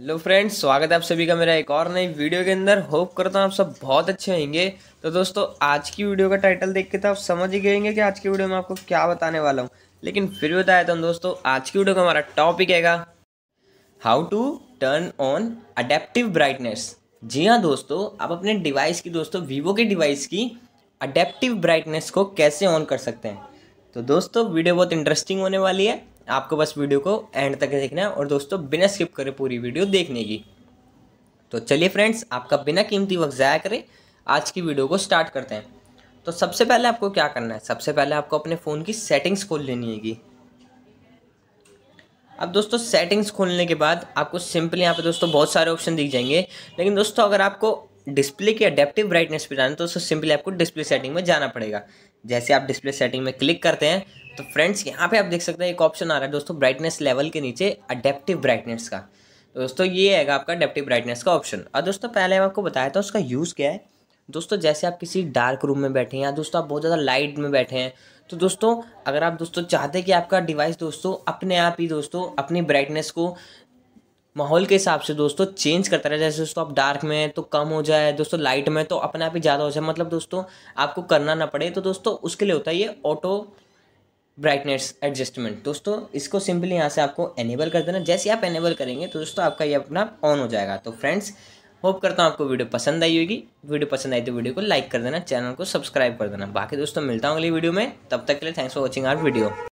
hello friends स्वागत है आप सभी का मेरा एक और नई वीडियो के अंदर होप करता हूँ आप सब बहुत अच्छे होंगे तो दोस्तों आज की वीडियो का टाइटल देख के तो आप समझ ही गएंगे कि आज की वीडियो में आपको क्या बताने वाला हूँ लेकिन फिर भी बताया था तो दोस्तों आज की वीडियो का हमारा टॉपिक है how to turn on adaptive brightness जी हाँ दोस्तों आप अपने डिवाइस की दोस्तों वीवो के डिवाइस की अडेप्टिव ब्राइटनेस को कैसे ऑन कर सकते हैं तो दोस्तों वीडियो बहुत इंटरेस्टिंग होने वाली है आपको बस वीडियो को एंड तक देखना है और दोस्तों बिना स्किप करे पूरी वीडियो देखने की तो चलिए फ्रेंड्स आपका बिना कीमती वक्त ज़ाया करें आज की वीडियो को स्टार्ट करते हैं तो सबसे पहले आपको क्या करना है सबसे पहले आपको अपने फ़ोन की सेटिंग्स खोल लेनी है अब दोस्तों सेटिंग्स खोलने के बाद आपको सिंपली यहाँ पे दोस्तों बहुत सारे ऑप्शन दिख जाएंगे लेकिन दोस्तों अगर आपको डिस्प्ले की अडेप्टिव ब्राइटनेस पे जाना तो उसको सिंपली आपको डिस्प्ले सेटिंग में जाना पड़ेगा जैसे आप डिस्प्ले सेटिंग में क्लिक करते हैं तो फ्रेंड्स यहाँ पे आप देख सकते हैं एक ऑप्शन आ रहा है दोस्तों ब्राइटनेस लेवल के नीचे अडेप्टिव ब्राइटनेस का तो दोस्तों ये है आपका अडेप्टिव ब्राइटनेस का ऑप्शन और दोस्तों पहले मैं आपको बताया था उसका यूज़ क्या है दोस्तों जैसे आप किसी डार्क रूम में बैठे हैं या दोस्तों आप बहुत ज़्यादा लाइट में बैठे हैं तो दोस्तों अगर आप दोस्तों चाहते हैं कि आपका डिवाइस दोस्तों अपने आप ही दोस्तों अपनी ब्राइटनेस को माहौल के हिसाब से दोस्तों चेंज करता रहे जैसे दोस्तों आप डार्क में तो कम हो जाए दोस्तों लाइट में तो अपने आप ही ज़्यादा हो जाए मतलब दोस्तों आपको करना ना पड़े तो दोस्तों उसके लिए होता है ये ऑटो ब्राइटनेस एडजस्टमेंट दोस्तों इसको सिंपली यहाँ से आपको एनेबल कर देना जैसे आप एनेबल करेंगे तो दोस्तों आपका ये अपना ऑन हो जाएगा तो फ्रेंड्स होप करता हूँ आपको वीडियो पसंद आई होगी वीडियो पसंद आई तो वीडियो को लाइक कर देना चैनल को सब्सक्राइब कर देना बाकी दोस्तों मिलता हूँ अगली वीडियो में तब तक के लिए thanks for watching our video